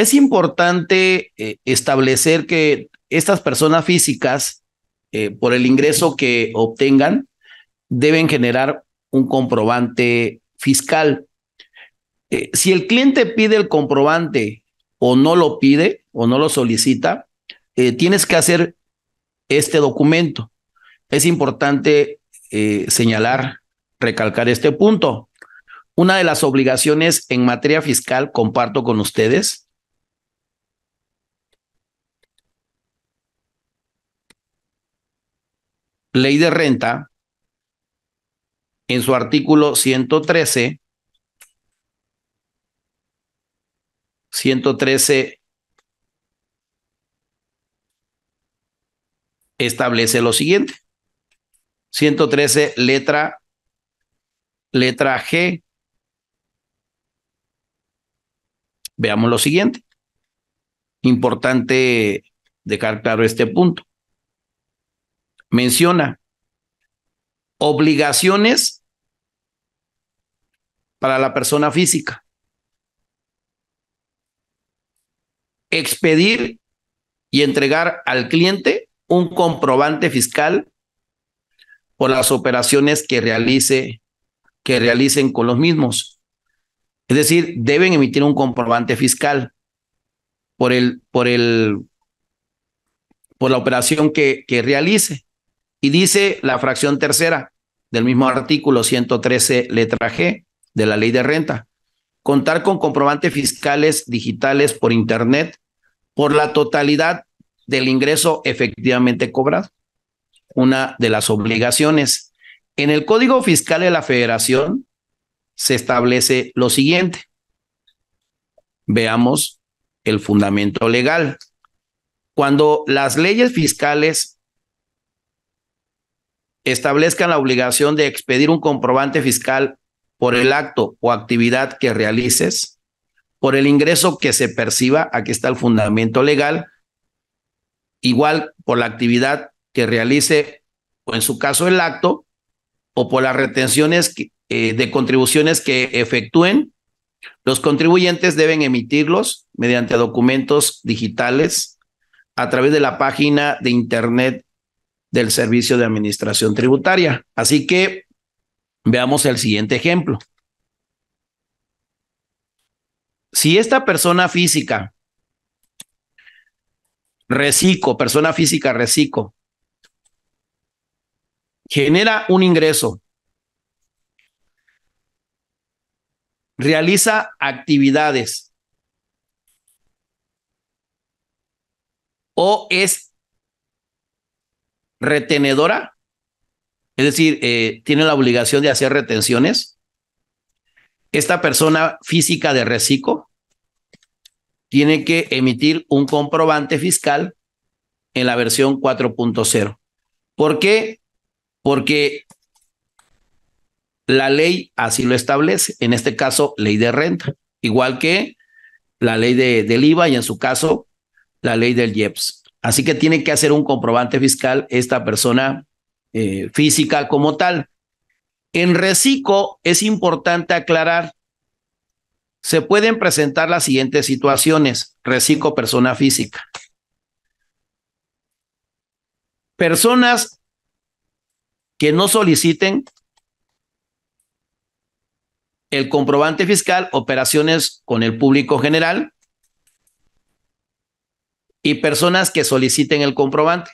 es importante eh, establecer que estas personas físicas, eh, por el ingreso que obtengan, deben generar un comprobante fiscal. Eh, si el cliente pide el comprobante o no lo pide o no lo solicita, tienes que hacer este documento. Es importante señalar, recalcar este punto. Una de las obligaciones en materia fiscal, comparto con ustedes, ley de renta, en su artículo 113, 113 establece lo siguiente. 113 letra letra G. Veamos lo siguiente. Importante dejar claro este punto menciona obligaciones para la persona física. Expedir y entregar al cliente un comprobante fiscal por las operaciones que realice que realicen con los mismos. Es decir, deben emitir un comprobante fiscal por el por por la operación que, que realice. Y dice la fracción tercera del mismo artículo 113, letra G de la ley de renta. Contar con comprobantes fiscales digitales por Internet por la totalidad del ingreso efectivamente cobrado. Una de las obligaciones. En el Código Fiscal de la Federación se establece lo siguiente. Veamos el fundamento legal. Cuando las leyes fiscales establezcan la obligación de expedir un comprobante fiscal por el acto o actividad que realices, por el ingreso que se perciba, aquí está el fundamento legal, igual por la actividad que realice, o en su caso el acto, o por las retenciones eh, de contribuciones que efectúen, los contribuyentes deben emitirlos mediante documentos digitales a través de la página de internet del Servicio de Administración Tributaria. Así que veamos el siguiente ejemplo. Si esta persona física, recico, persona física recico genera un ingreso, realiza actividades o es retenedora, es decir, eh, tiene la obligación de hacer retenciones. Esta persona física de reciclo tiene que emitir un comprobante fiscal en la versión 4.0. ¿Por qué? Porque la ley así lo establece, en este caso, ley de renta, igual que la ley del IVA y en su caso, la ley del IEPS. Así que tiene que hacer un comprobante fiscal esta persona eh, física como tal. En reciclo es importante aclarar, se pueden presentar las siguientes situaciones, reciclo persona física. Personas que no soliciten el comprobante fiscal, operaciones con el público general, y personas que soliciten el comprobante.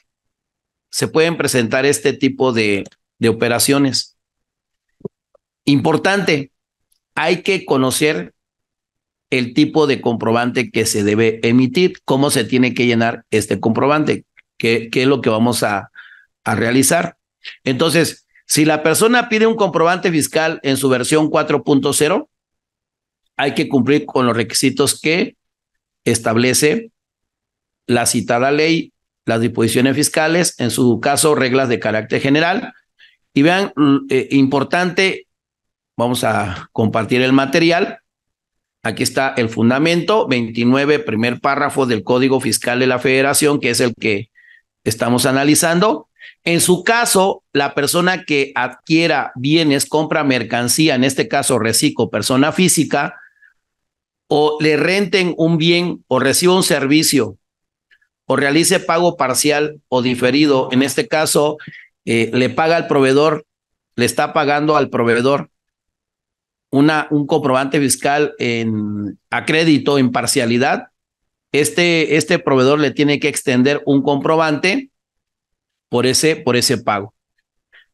Se pueden presentar este tipo de, operaciones. Importante, hay que conocer el tipo de comprobante que se debe emitir, cómo se tiene que llenar este comprobante, qué, qué es lo que vamos a, a realizar. Entonces, si la persona pide un comprobante fiscal en su versión 4.0, hay que cumplir con los requisitos que establece la citada ley, las disposiciones fiscales, en su caso reglas de carácter general. Y vean, mm, eh, importante, vamos a compartir el material. Aquí está el fundamento 29, primer párrafo del Código Fiscal de la Federación, que es el que estamos analizando. En su caso, la persona que adquiera bienes, compra mercancía, en este caso reciclo, persona física, o le renten un bien o reciba un servicio o realice pago parcial o diferido. En este caso, eh, le paga al proveedor, le está pagando al proveedor una, un comprobante fiscal en, a crédito en parcialidad. Este, este proveedor le tiene que extender un comprobante por ese, por ese pago.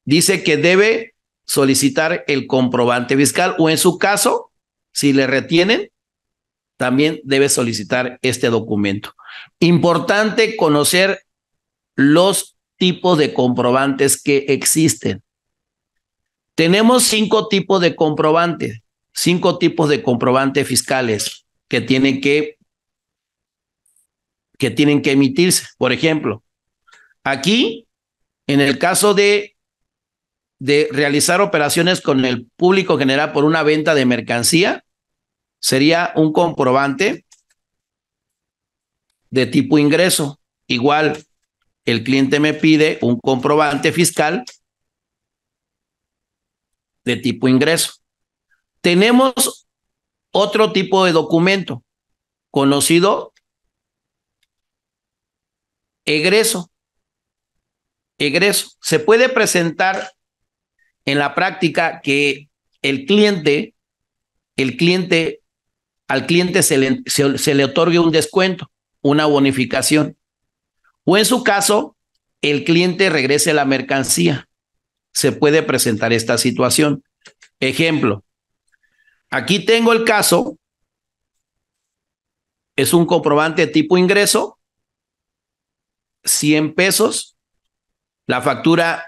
Dice que debe solicitar el comprobante fiscal o en su caso, si le retienen, también debe solicitar este documento. Importante conocer los tipos de comprobantes que existen. Tenemos cinco tipos de comprobantes, cinco tipos de comprobantes fiscales que tienen que, que tienen que emitirse. Por ejemplo, aquí, en el caso de, de realizar operaciones con el público general por una venta de mercancía, sería un comprobante de tipo ingreso. Igual, el cliente me pide un comprobante fiscal de tipo ingreso. Tenemos otro tipo de documento conocido egreso. Egreso. Se puede presentar en la práctica que el cliente, el cliente al cliente se le, se, otorgue un descuento, una bonificación. O en su caso, el cliente regrese la mercancía. Se puede presentar esta situación. Ejemplo, aquí tengo el caso, es un comprobante tipo ingreso, 100 pesos, la factura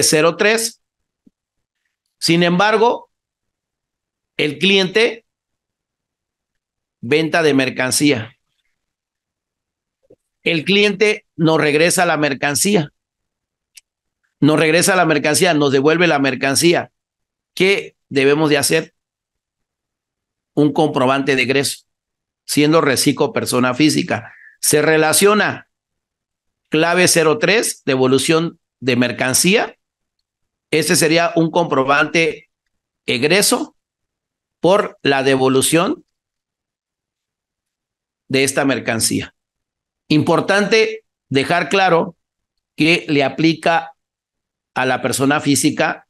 ser 03 Sin embargo, el cliente, venta de mercancía. El cliente nos regresa la mercancía. Nos regresa la mercancía, nos devuelve la mercancía. ¿Qué debemos de hacer? Un comprobante de egreso, siendo reciclo persona física. Se relaciona clave 03, devolución de mercancía. Ese sería un comprobante egreso por la devolución de esta mercancía. Importante dejar claro que le aplica a la persona física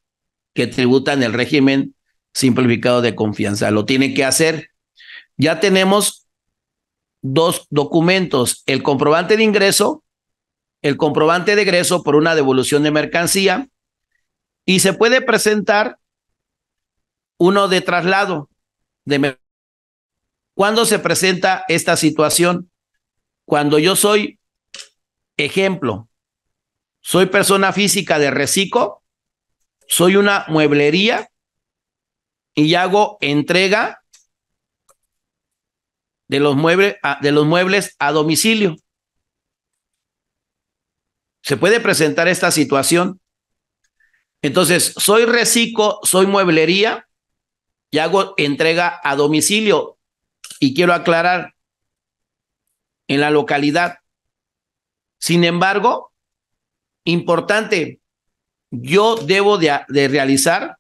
que tributa en el régimen simplificado de confianza. Lo tiene que hacer. Ya tenemos dos documentos, el comprobante de ingreso, el comprobante de egreso por una devolución de mercancía y se puede presentar uno de traslado. De ¿Cuándo se presenta esta situación? Cuando yo soy, ejemplo, soy persona física de reciclo, soy una mueblería y hago entrega de los, muebles a, de los muebles a domicilio. Se puede presentar esta situación. Entonces, soy reciclo, soy mueblería, y hago entrega a domicilio. Y quiero aclarar, en la localidad. Sin embargo, importante, yo debo de, realizar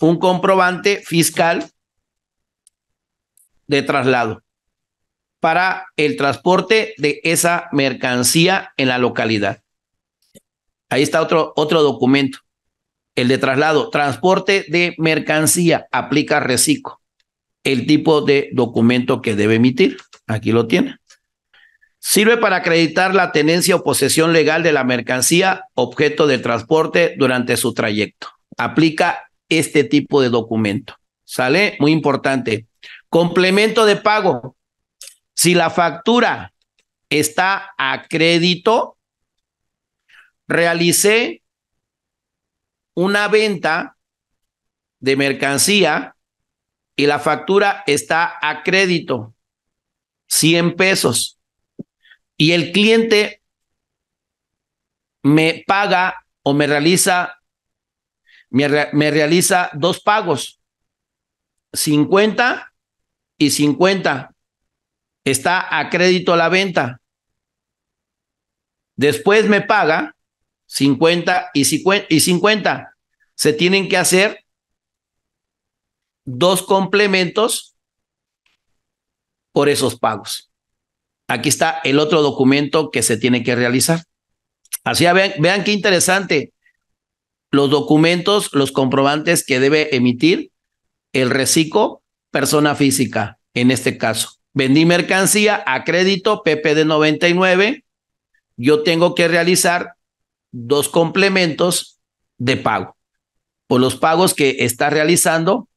un comprobante fiscal de traslado para el transporte de esa mercancía en la localidad. Ahí está otro, otro documento. El de traslado, transporte de mercancía, aplica reciclo. El tipo de documento que debe emitir, aquí lo tiene. Sirve para acreditar la tenencia o posesión legal de la mercancía objeto del transporte durante su trayecto. Aplica este tipo de documento. ¿Sale? Muy importante. Complemento de pago. Si la factura está a crédito, realicé una venta de mercancía y la factura está a crédito, 100 pesos, y el cliente me paga o me realiza, me, realiza dos pagos, 50 y 50. Está a crédito la venta. Después me paga 50 y 50. Se tienen que hacer dos complementos por esos pagos. Aquí está el otro documento que se tiene que realizar. Así vean, qué interesante. Los documentos, los comprobantes que debe emitir el reciclo persona física, en este caso. Vendí mercancía a crédito PP de 99. Yo tengo que realizar dos complementos de pago por los pagos que está realizando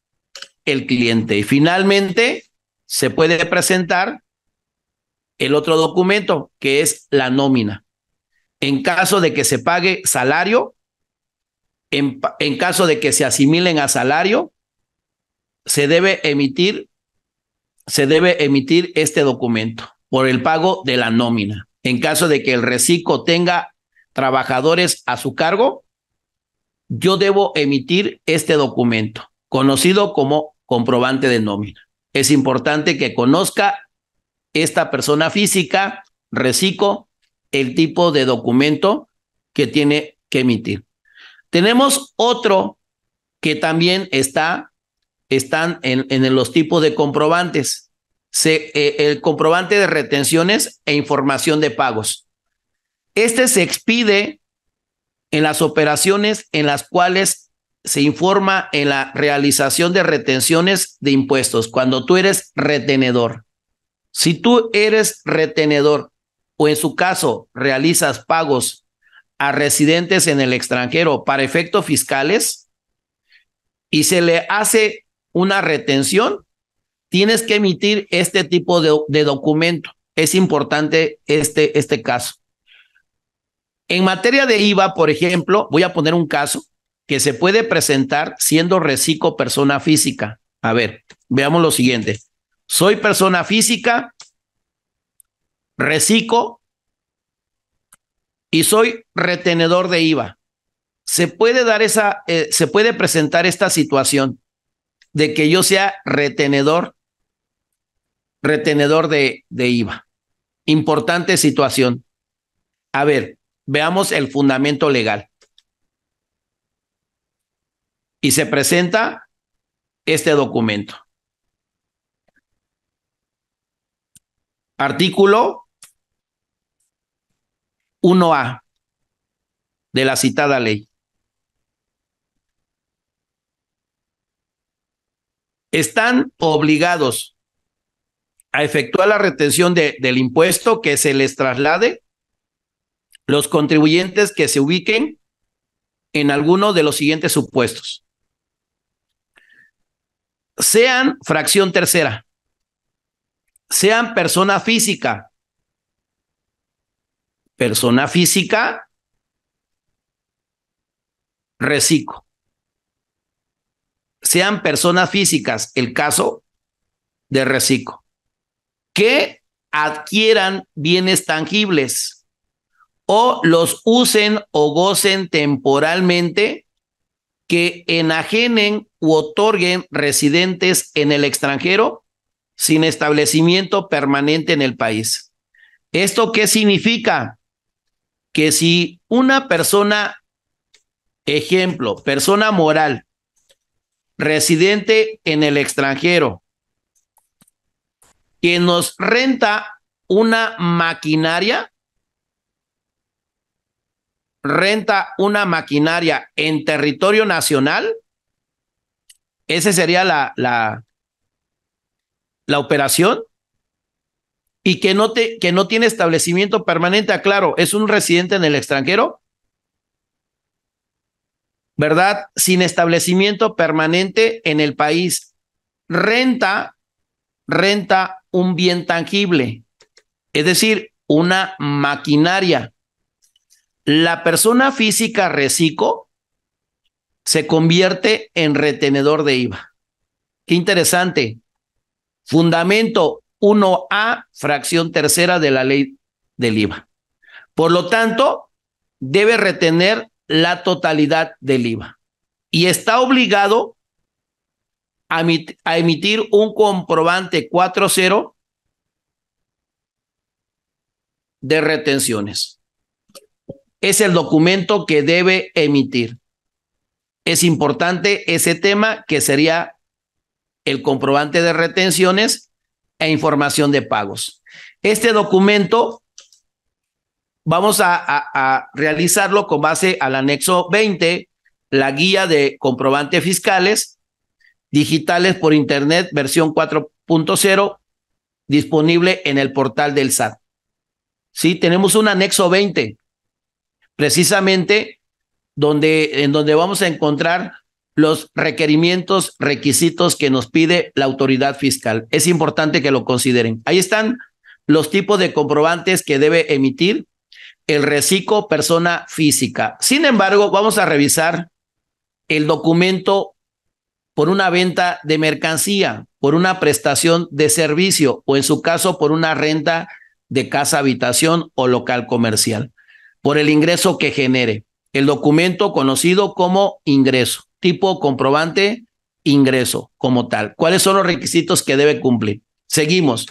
el cliente. Y finalmente, se puede presentar el otro documento, que es la nómina. En caso de que se pague salario, en, en caso de que se asimilen a salario, se debe emitir se debe emitir este documento por el pago de la nómina. En caso de que el reciclo tenga trabajadores a su cargo, yo debo emitir este documento, conocido como comprobante de nómina. Es importante que conozca esta persona física, reciclo, el tipo de documento que tiene que emitir. Tenemos otro que también está, están en, en los tipos de comprobantes. Eh, el comprobante de retenciones e información de pagos. Este se expide en las operaciones en las cuales se informa en la realización de retenciones de impuestos, cuando tú eres retenedor. Si tú eres retenedor o en su caso realizas pagos a residentes en el extranjero para efectos fiscales y se le hace una retención, tienes que emitir este tipo de, documento. Es importante este, este caso. En materia de IVA, por ejemplo, voy a poner un caso que se puede presentar siendo reciclo persona física. A ver, veamos lo siguiente. Soy persona física, reciclo y soy retenedor de IVA. Se puede dar esa, eh, se puede presentar esta situación de que yo sea retenedor, retenedor de, de IVA. Importante situación. A ver, Veamos el fundamento legal. Y se presenta este documento. Artículo 1A de la citada ley. Están obligados a efectuar la retención del impuesto que se les traslade los contribuyentes que se ubiquen en alguno de los siguientes supuestos. Sean fracción tercera, sean persona física, persona física, reciclo. Sean personas físicas, el caso de reciclo, que adquieran bienes tangibles o los usen o gocen temporalmente, que enajenen u otorguen residentes en el extranjero sin establecimiento permanente en el país. ¿Esto qué significa? Que si una persona, ejemplo, persona moral, residente en el extranjero, que nos renta una maquinaria, renta una maquinaria en territorio nacional, esa sería la, la, la operación y que no, que no tiene establecimiento permanente, aclaro, es un residente en el extranjero, ¿verdad? Sin establecimiento permanente en el país. Renta, renta un bien tangible, es decir, una maquinaria la persona física reciclo se convierte en retenedor de IVA. Qué interesante. Fundamento 1A, fracción tercera de la ley del IVA. Por lo tanto, debe retener la totalidad del IVA y está obligado a, emitir, un comprobante 4.0 de retenciones es el documento que debe emitir. Es importante ese tema que sería el comprobante de retenciones e información de pagos. Este documento vamos a, realizarlo con base al anexo 20, la guía de comprobantes fiscales digitales por Internet versión 4.0, disponible en el portal del SAT. Sí, tenemos un anexo 20 precisamente donde, en donde vamos a encontrar los requerimientos, requisitos que nos pide la autoridad fiscal. Es importante que lo consideren. Ahí están los tipos de comprobantes que debe emitir el reciclo persona física. Sin embargo, vamos a revisar el documento por una venta de mercancía, por una prestación de servicio o en su caso por una renta de casa habitación o local comercial por el ingreso que genere. El documento conocido como ingreso, tipo comprobante ingreso como tal. ¿Cuáles son los requisitos que debe cumplir? Seguimos.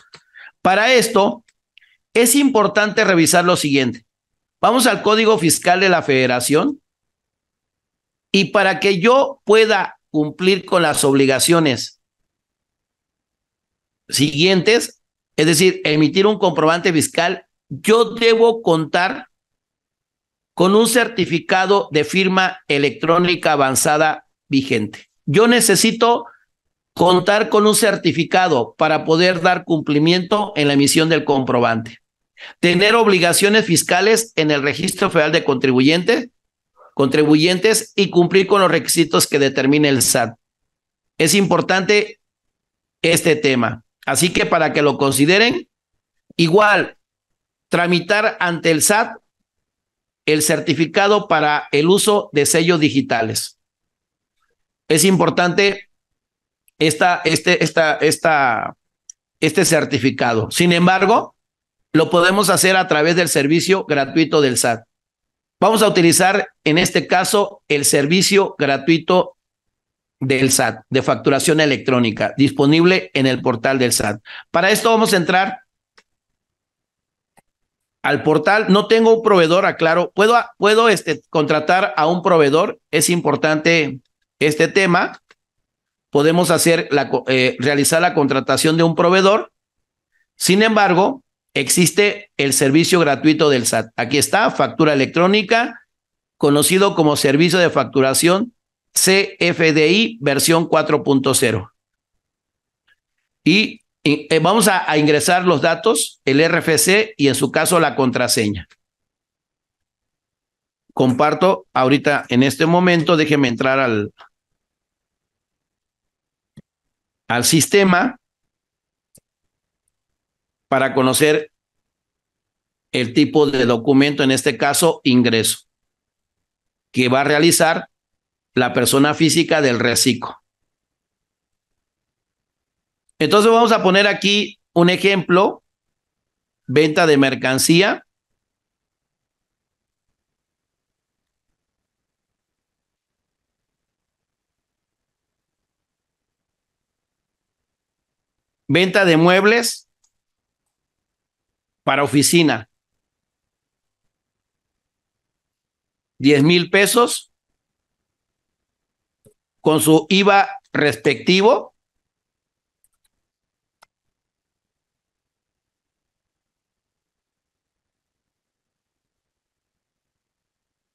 Para esto, es importante revisar lo siguiente. Vamos al Código Fiscal de la Federación y para que yo pueda cumplir con las obligaciones siguientes, es decir, emitir un comprobante fiscal, yo debo contar con un certificado de firma electrónica avanzada vigente. Yo necesito contar con un certificado para poder dar cumplimiento en la emisión del comprobante. Tener obligaciones fiscales en el Registro Federal de Contribuyentes, contribuyentes y cumplir con los requisitos que determine el SAT. Es importante este tema. Así que para que lo consideren, igual tramitar ante el SAT el certificado para el uso de sellos digitales. Es importante esta, este, esta, esta, este certificado. Sin embargo, lo podemos hacer a través del servicio gratuito del SAT. Vamos a utilizar en este caso el servicio gratuito del SAT de facturación electrónica disponible en el portal del SAT. Para esto vamos a entrar al portal. No tengo un proveedor, aclaro. Puedo, puedo este, contratar a un proveedor. Es importante este tema. Podemos hacer la, eh, realizar la contratación de un proveedor. Sin embargo, existe el servicio gratuito del SAT. Aquí está, factura electrónica, conocido como servicio de facturación CFDI versión 4.0. Y eh, vamos a, ingresar los datos, el RFC y en su caso la contraseña. Comparto ahorita en este momento, déjeme entrar al, al sistema para conocer el tipo de documento, en este caso ingreso, que va a realizar la persona física del reciclo. Entonces vamos a poner aquí un ejemplo, venta de mercancía. Venta de muebles para oficina. Diez mil pesos con su IVA respectivo.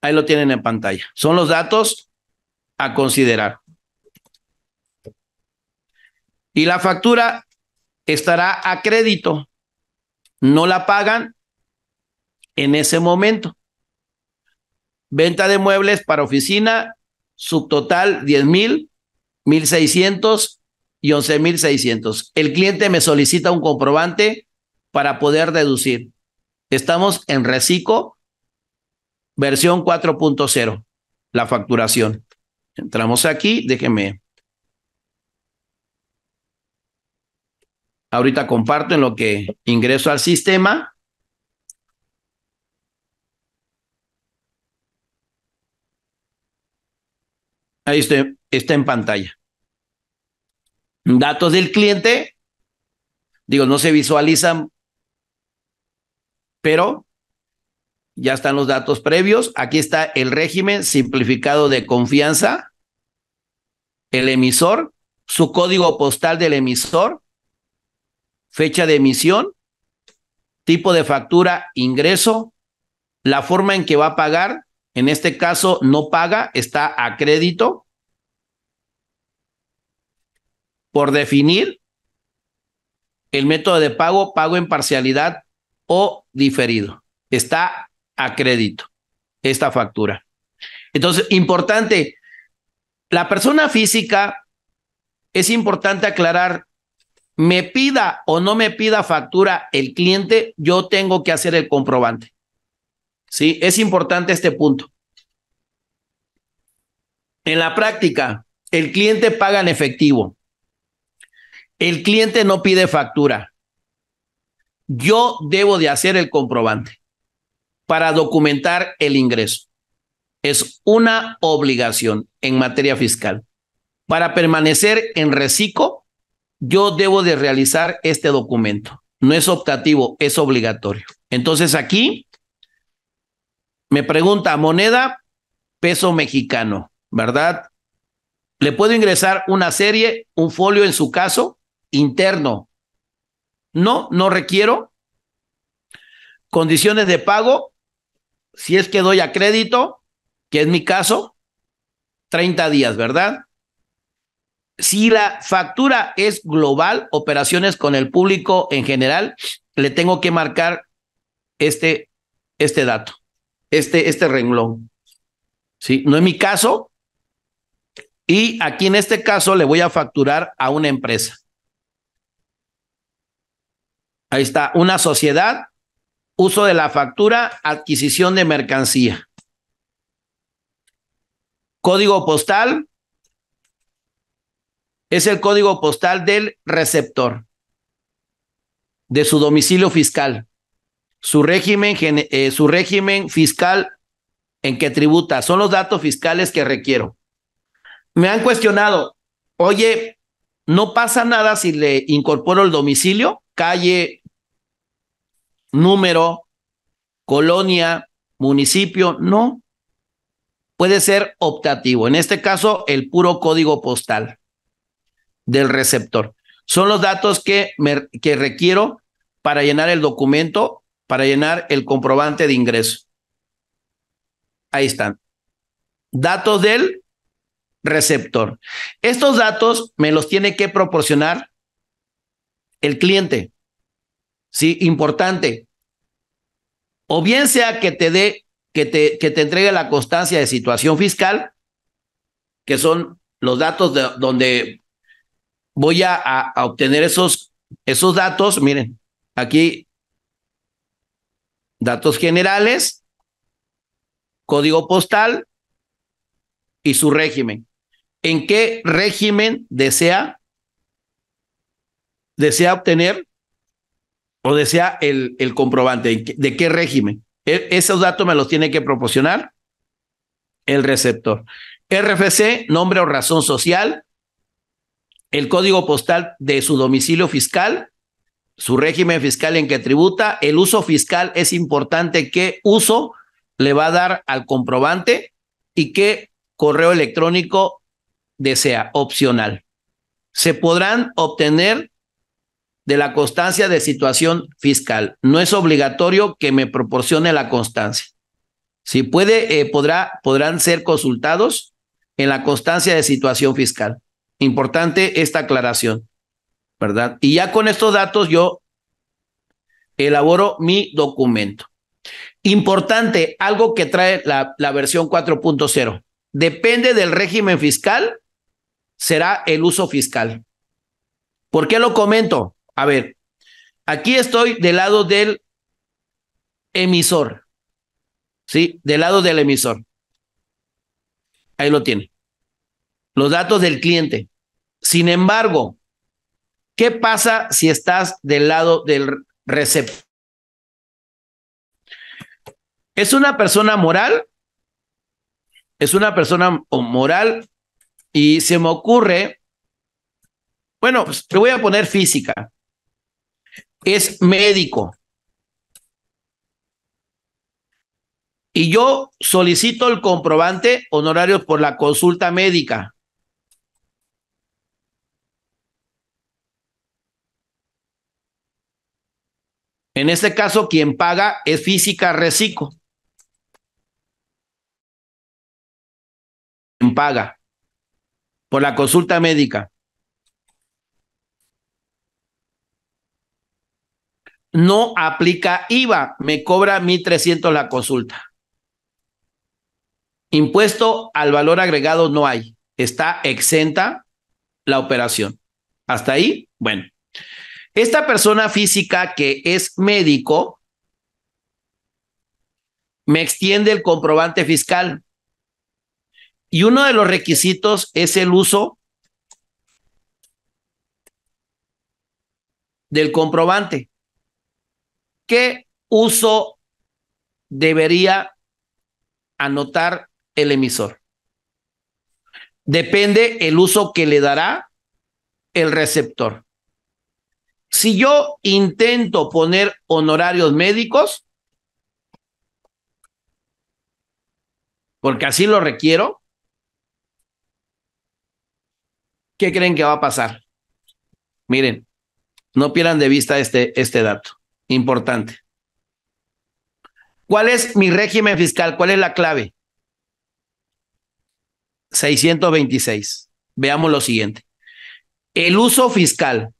Ahí lo tienen en pantalla. Son los datos a considerar. Y la factura estará a crédito. No la pagan en ese momento. Venta de muebles para oficina, subtotal 10 mil, 1600 y 11,600. mil El cliente me solicita un comprobante para poder deducir. Estamos en reciclo Versión 4.0, la facturación. Entramos aquí, déjenme. Ahorita comparto en lo que ingreso al sistema. Ahí está, está en pantalla. Datos del cliente. Digo, no se visualizan, pero ya están los datos previos. Aquí está el régimen simplificado de confianza, el emisor, su código postal del emisor, fecha de emisión, tipo de factura, ingreso, la forma en que va a pagar. En este caso, no paga, está a crédito. Por definir el método de pago, pago en parcialidad o diferido. Está a crédito esta factura. Entonces, importante, la persona física es importante aclarar, me pida o no me pida factura el cliente, yo tengo que hacer el comprobante. Sí, es importante este punto. En la práctica, el cliente paga en efectivo. El cliente no pide factura. Yo debo de hacer el comprobante para documentar el ingreso. Es una obligación en materia fiscal. Para permanecer en reciclo, yo debo de realizar este documento. No es optativo, es obligatorio. Entonces aquí me pregunta moneda, peso mexicano, ¿verdad? Le puedo ingresar una serie, un folio en su caso, interno. No, no requiero. Condiciones de pago, si es que doy a crédito, que es mi caso, 30 días, ¿verdad? Si la factura es global, operaciones con el público en general, le tengo que marcar este, este dato, este, este renglón. ¿Sí? No es mi caso. Y aquí en este caso le voy a facturar a una empresa. Ahí está, una sociedad uso de la factura, adquisición de mercancía. Código postal es el código postal del receptor, de su domicilio fiscal, su régimen, eh, su régimen fiscal en que tributa. Son los datos fiscales que requiero. Me han cuestionado, oye, ¿no pasa nada si le incorporo el domicilio, calle, número, colonia, municipio, no. Puede ser optativo. En este caso, el puro código postal del receptor. Son los datos que, que requiero para llenar el documento, para llenar el comprobante de ingreso. Ahí están. Datos del receptor. Estos datos me los tiene que proporcionar el cliente. Sí, importante. O bien sea que te dé, que te, que te entregue la constancia de situación fiscal, que son los datos de donde voy a, a obtener esos, esos datos. Miren, aquí datos generales, código postal y su régimen. ¿En qué régimen desea, desea obtener o desea el, el comprobante, de qué régimen. E, esos datos me los tiene que proporcionar el receptor. RFC, nombre o razón social, el código postal de su domicilio fiscal, su régimen fiscal en que tributa, el uso fiscal es importante, qué uso le va a dar al comprobante y qué correo electrónico desea, opcional. Se podrán obtener de la constancia de situación fiscal. No es obligatorio que me proporcione la constancia. Si puede, eh, podrá, podrán ser consultados en la constancia de situación fiscal. Importante esta aclaración, ¿verdad? Y ya con estos datos yo elaboro mi documento. Importante, algo que trae la, la versión 4.0. Depende del régimen fiscal, será el uso fiscal. ¿Por qué lo comento? A ver, aquí estoy del lado del emisor. ¿Sí? Del lado del emisor. Ahí lo tiene. Los datos del cliente. Sin embargo, ¿qué pasa si estás del lado del receptor? ¿Es una persona moral? Es una persona moral y se me ocurre, bueno, pues, te voy a poner física es médico. Y yo solicito el comprobante honorario por la consulta médica. En este caso, quien paga es física reciclo. Quien paga por la consulta médica. no aplica IVA, me cobra 1.300 la consulta. Impuesto al valor agregado no hay, está exenta la operación. Hasta ahí, bueno. Esta persona física que es médico me extiende el comprobante fiscal. Y uno de los requisitos es el uso del comprobante. ¿Qué uso debería anotar el emisor? Depende el uso que le dará el receptor. Si yo intento poner honorarios médicos, porque así lo requiero, ¿qué creen que va a pasar? Miren, no pierdan de vista este, este dato importante. ¿Cuál es mi régimen fiscal? ¿Cuál es la clave? 626. Veamos lo siguiente. El uso fiscal,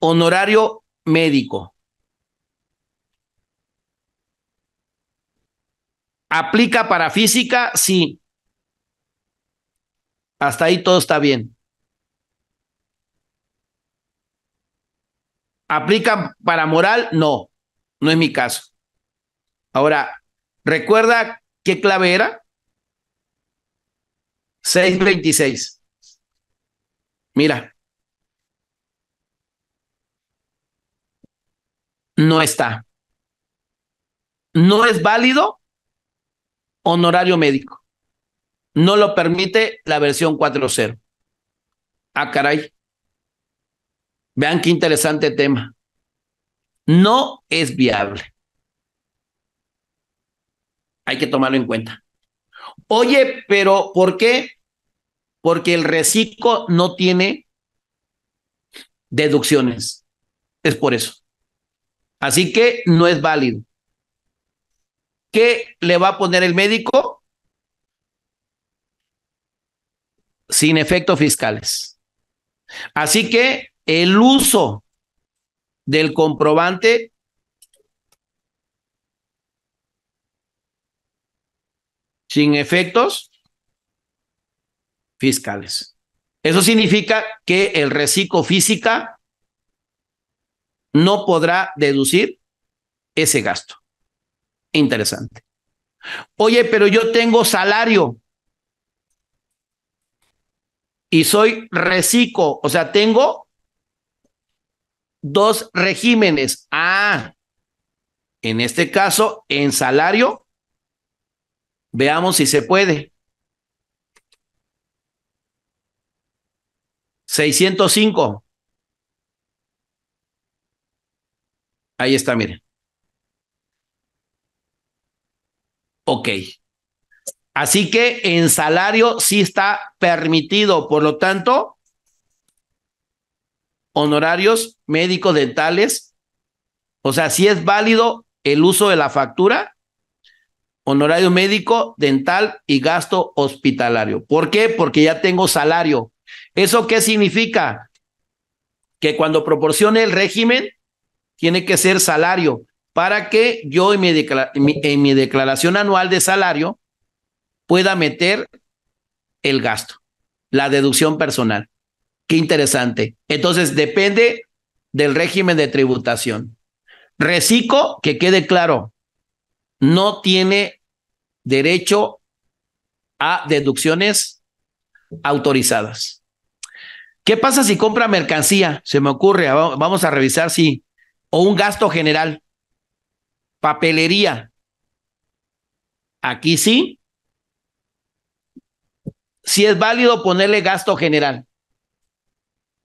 honorario médico. ¿Aplica para física? Sí. Hasta ahí todo está bien. ¿Aplica para moral? No, no es mi caso. Ahora, ¿recuerda qué clave era? 626. Mira. No está. No es válido honorario médico. No lo permite la versión 4.0. Ah, caray. Vean qué interesante tema. No es viable. Hay que tomarlo en cuenta. Oye, pero ¿por qué? Porque el reciclo no tiene deducciones. Es por eso. Así que no es válido. ¿Qué le va a poner el médico? Sin efectos fiscales. Así que el uso del comprobante sin efectos fiscales. Eso significa que el reciclo física no podrá deducir ese gasto. Interesante. Oye, pero yo tengo salario y soy reciclo, o sea, tengo dos regímenes. Ah, en este caso, en salario, veamos si se puede. 605. Ahí está, miren. Ok. Así que en salario sí está permitido, por lo tanto, honorarios médicos dentales. O sea, si es válido el uso de la factura, honorario médico, dental y gasto hospitalario. ¿Por qué? Porque ya tengo salario. ¿Eso qué significa? Que cuando proporcione el régimen, tiene que ser salario para que yo en mi declaración anual de salario pueda meter el gasto, la deducción personal. Qué interesante. Entonces, depende del régimen de tributación. Recico, que quede claro, no tiene derecho a deducciones autorizadas. ¿Qué pasa si compra mercancía? Se me ocurre, vamos a revisar si, o un gasto general, papelería. Aquí sí, si es válido ponerle gasto general.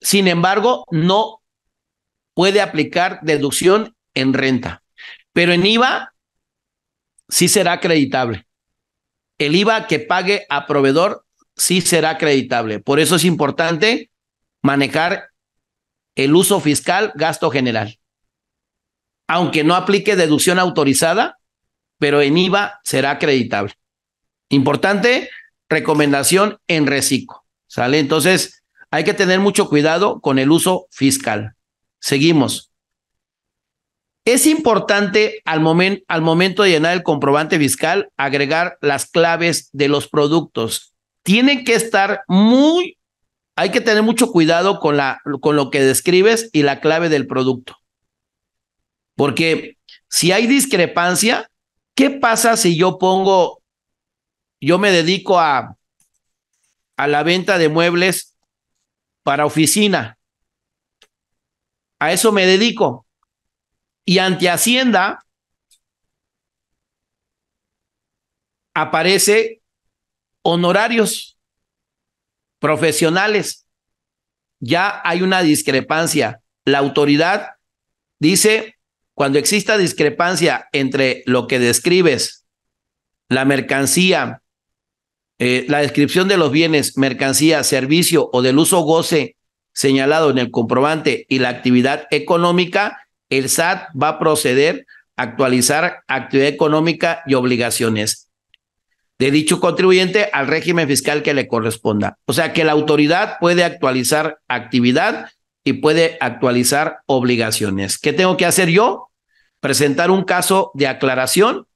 Sin embargo, no puede aplicar deducción en renta, pero en IVA sí será acreditable. El IVA que pague a proveedor sí será acreditable. Por eso es importante manejar el uso fiscal, gasto general. Aunque no aplique deducción autorizada, pero en IVA será acreditable. Importante, recomendación en reciclo. ¿Sale? Entonces, hay que tener mucho cuidado con el uso fiscal. Seguimos. Es importante al, al momento de llenar el comprobante fiscal agregar las claves de los productos. Tienen que estar muy, hay que tener mucho cuidado con, la, con lo que describes y la clave del producto. Porque si hay discrepancia, ¿qué pasa si yo pongo, yo me dedico a, a la venta de muebles para oficina. A eso me dedico. Y ante Hacienda aparece honorarios profesionales. Ya hay una discrepancia. La autoridad dice, cuando exista discrepancia entre lo que describes, la mercancía eh, la descripción de los bienes, mercancía, servicio o del uso goce señalado en el comprobante y la actividad económica, el SAT va a proceder a actualizar actividad económica y obligaciones de dicho contribuyente al régimen fiscal que le corresponda. O sea que la autoridad puede actualizar actividad y puede actualizar obligaciones. ¿Qué tengo que hacer yo? Presentar un caso de aclaración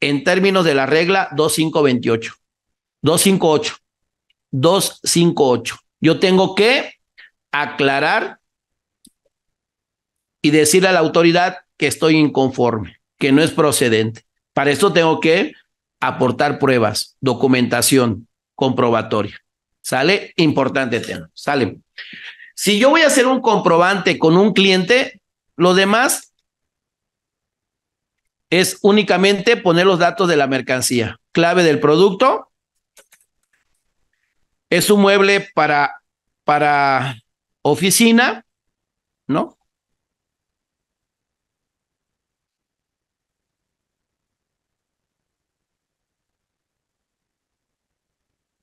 en términos de la regla 2528. 258. 258. Yo tengo que aclarar y decirle a la autoridad que estoy inconforme, que no es procedente. Para esto tengo que aportar pruebas, documentación comprobatoria. ¿Sale? Importante tema. Sale. Si yo voy a hacer un comprobante con un cliente, lo demás es únicamente poner los datos de la mercancía, clave del producto, es un mueble para, para oficina, ¿no?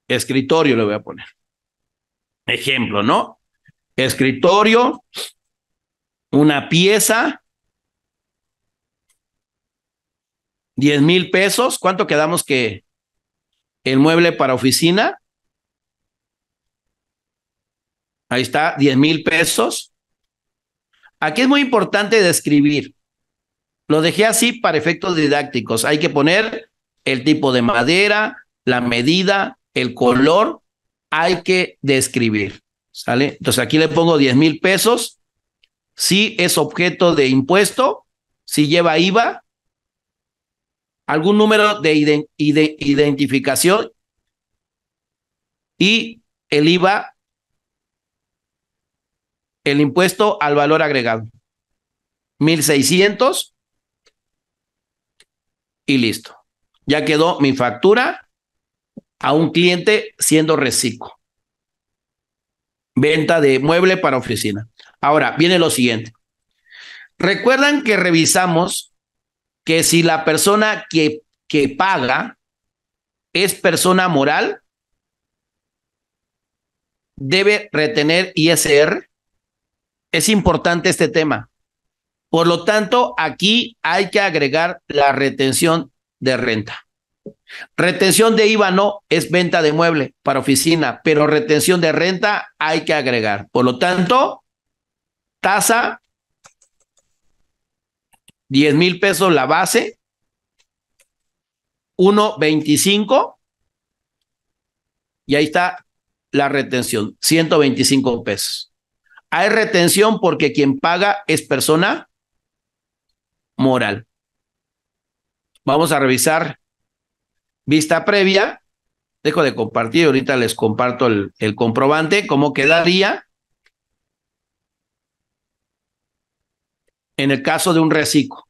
Escritorio le voy a poner. Ejemplo, ¿no? Escritorio, una pieza, diez mil pesos. ¿Cuánto quedamos que el mueble para oficina? Ahí está, 10 mil pesos. Aquí es muy importante describir. Lo dejé así para efectos didácticos. Hay que poner el tipo de madera, la medida, el color. Hay que describir. ¿Sale? Entonces aquí le pongo 10 mil pesos. Si es objeto de impuesto, si lleva IVA, algún número de identificación y el IVA el impuesto al valor agregado. 1600 y listo. Ya quedó mi factura a un cliente siendo reciclo. Venta de mueble para oficina. Ahora viene lo siguiente. Recuerdan que revisamos que si la persona que, que paga es persona moral, debe retener ISR. Es importante este tema. Por lo tanto, aquí hay que agregar la retención de renta. Retención de IVA no es venta de mueble para oficina, pero retención de renta hay que agregar. Por lo tanto, tasa 10 mil pesos la base, 1.25 y ahí está la retención, 125 pesos. Hay retención porque quien paga es persona moral. Vamos a revisar vista previa. Dejo de compartir, ahorita les comparto el, comprobante, cómo quedaría en el caso de un reciclo.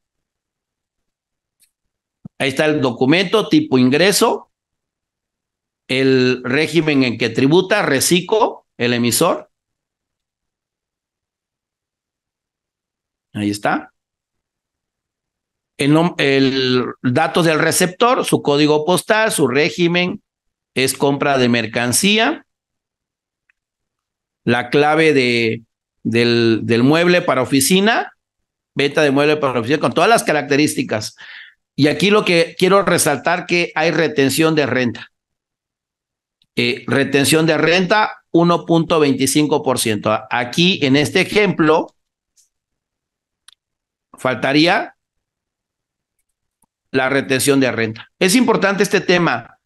Ahí está el documento tipo ingreso, el régimen en que tributa, reciclo, el emisor, Ahí está. El, el datos del receptor, su código postal, su régimen, es compra de mercancía. La clave de, del, mueble para oficina, venta de mueble para oficina, con todas las características. Y aquí lo que quiero resaltar que hay retención de renta. Eh, retención de renta 1.25%. Aquí en este ejemplo, faltaría la retención de renta. Es importante este tema.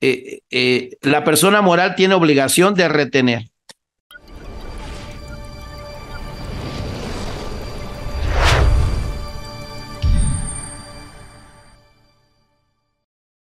Eh, eh, la persona moral tiene obligación de retener.